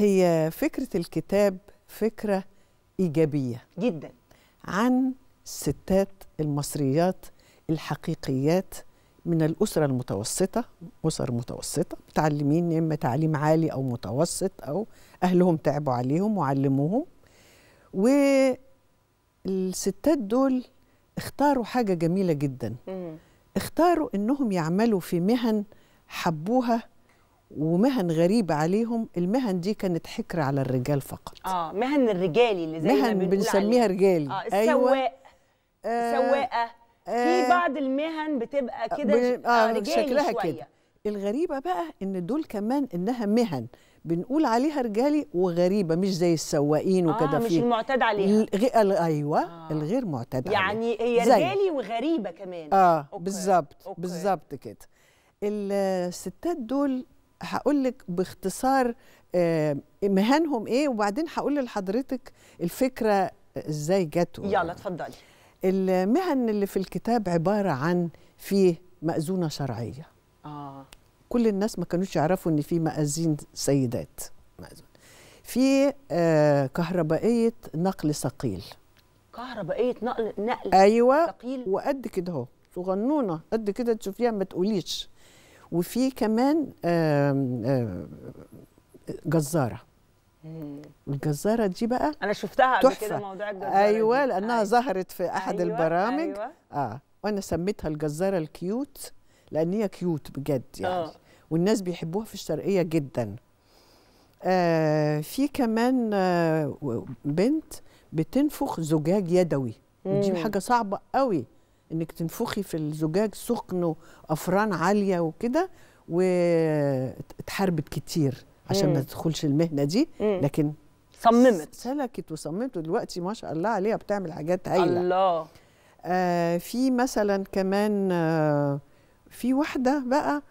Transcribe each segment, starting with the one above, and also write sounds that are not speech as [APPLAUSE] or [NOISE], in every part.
هي فكرة الكتاب فكرة إيجابية جدا عن الستات المصريات الحقيقيات من الأسرة المتوسطة أسر متوسطة متعلمين يا إما تعليم عالي أو متوسط أو أهلهم تعبوا عليهم وعلموهم والستات دول اختاروا حاجة جميلة جدا اختاروا إنهم يعملوا في مهن حبوها ومهن غريبة عليهم المهن دي كانت حكر على الرجال فقط اه مهن الرجالي اللي زي مهن ما بنسميها رجالي اه أيوة. السواق أيوة. آه السواقة آه في بعض المهن بتبقى آه، كده آه،, آه رجالي شكلها شوية. كده الغريبة بقى ان دول كمان انها مهن بنقول عليها رجالي وغريبه مش زي السواقين آه، وكده آه مش فيه. المعتاد عليها ايوه آه. الغير معتاد يعني عليها. هي رجالي وغريبه كمان اه بالظبط بالظبط كده الستات دول هقول لك باختصار آه، مهنهم ايه وبعدين هقول لحضرتك الفكره ازاي جت يلا اتفضلي المهن اللي في الكتاب عباره عن فيه مأذونه شرعيه اه كل الناس ما كانوش يعرفوا ان في مأذين سيدات مأذون في آه كهربائيه نقل ثقيل كهربائيه نقل نقل ايوه ثقيل وقد كده اهو صغنونه قد كده تشوفيها ما تقوليش وفي كمان جزاره الجزاره دي بقى انا شفتها قبل كده موضوع الجزاره ايوه دي. لانها أيوة. ظهرت في احد أيوة. البرامج أيوة. اه وانا سميتها الجزاره الكيوت لان هي كيوت بجد يعني أوه. والناس بيحبوها في الشرقيه جدا آه في كمان آه بنت بتنفخ زجاج يدوي ودي حاجه صعبه قوي انك تنفخي في الزجاج سخنه افران عاليه وكده واتحاربت كتير عشان مم. ما تدخلش المهنه دي مم. لكن صممت سلكت وصممت ودلوقتي ما شاء الله عليها بتعمل حاجات هايله الله آه في مثلا كمان آه في واحده بقى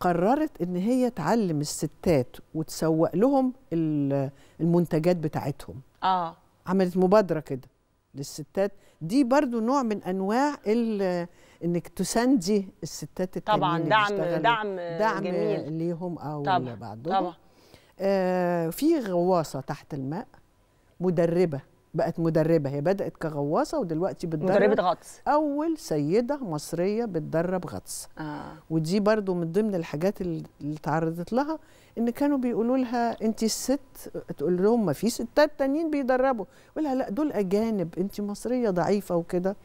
قررت ان هي تعلم الستات وتسوق لهم المنتجات بتاعتهم اه عملت مبادره كده للستات دي برضو نوع من انواع انك تساندي الستات التانيين طبعا دعم دعم دعم جميل. ليهم او طبعا لبعضهم طبعا آه في غواصه تحت الماء مدربه بقت مدربه هي بدات كغواصه ودلوقتي بتدرب مدربه غطس اول سيده مصريه بتدرب غطس آه. ودي برضو من ضمن الحاجات اللي اتعرضت لها ان كانوا بيقولوا لها انت الست تقول لهم ما في ستات تانيين بيدربوا يقول لها لا دول اجانب انت مصريه ضعيفه وكده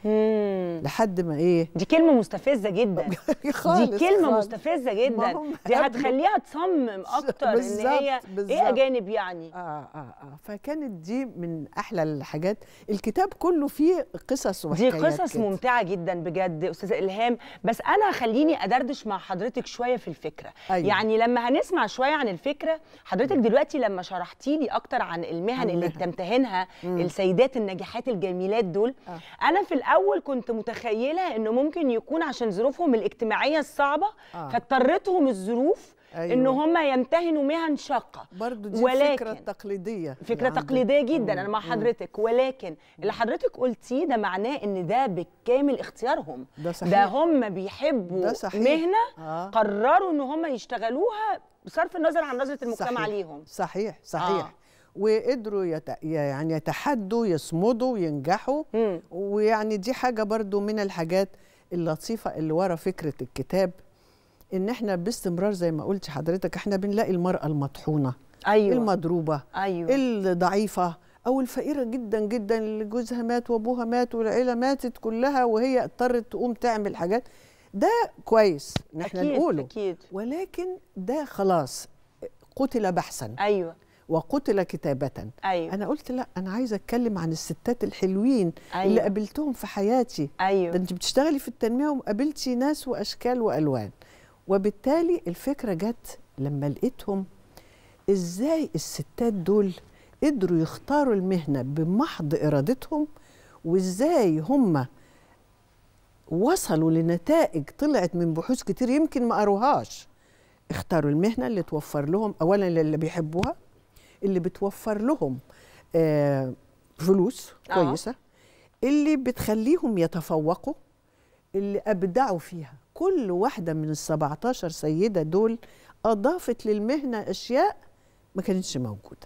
لحد ما ايه دي كلمه مستفزه جدا [LAUGHS] خالص دي كلمه خالص. مستفزه جدا دي هتخليها تصمم [LAUGHS] اكتر ان هي بالزبط. ايه اجانب يعني اه اه اه فكانت دي من احلى الحاجات الكتاب كله فيه قصص وحكايات دي قصص كده. ممتعه جدا بجد استاذه الهام بس انا خليني ادردش مع حضرتك شويه في الفكره أيوة. يعني لما هنسمع شويه عن الفكره حضرتك دلوقتي لما شرحتي لي اكتر عن المهن اللي بتمتهنها السيدات الناجحات الجميلات دول آه. انا في الاول كنت متخيله انه ممكن يكون عشان ظروفهم الاجتماعيه الصعبه آه. فاضطرتهم الظروف أيوة. ان هم يمتهنوا مهن شاقه برضو دي ولكن فكره تقليديه فكره يعني تقليديه جدا مم. انا مع حضرتك ولكن اللي حضرتك قلتيه ده معناه ان ده بالكامل اختيارهم ده, صحيح. ده هم بيحبوا ده صحيح. مهنه آه. قرروا ان هم يشتغلوها بصرف النظر عن نظره المجتمع صحيح. ليهم صحيح صحيح آه. وقدروا يت... يعني يتحدوا يصمدوا ينجحوا مم. ويعني دي حاجه برضو من الحاجات اللطيفه اللي ورا فكره الكتاب ان احنا باستمرار زي ما قلت حضرتك احنا بنلاقي المراه المطحونه أيوة. المضروبه أيوة. الضعيفه او الفقيره جدا جدا اللي جوزها مات وابوها مات والعيله ماتت كلها وهي اضطرت تقوم تعمل حاجات ده كويس ان احنا أكيد نقوله أكيد. ولكن ده خلاص قتل بحثا ايوه وقتل كتابة أيوة. أنا قلت لا أنا عايزة أتكلم عن الستات الحلوين أيوة. اللي قابلتهم في حياتي أيوة. ده أنت بتشتغلي في التنمية وقابلتي ناس وأشكال وألوان وبالتالي الفكره جت لما لقيتهم ازاي الستات دول قدروا يختاروا المهنه بمحض ارادتهم وازاي هم وصلوا لنتائج طلعت من بحوث كتير يمكن ما قروهاش اختاروا المهنه اللي توفر لهم اولا اللي بيحبوها اللي بتوفر لهم آه فلوس آه. كويسه آه. اللي بتخليهم يتفوقوا اللي ابدعوا فيها كل واحدة من ال 17 سيدة دول أضافت للمهنة أشياء ما كانتش موجودة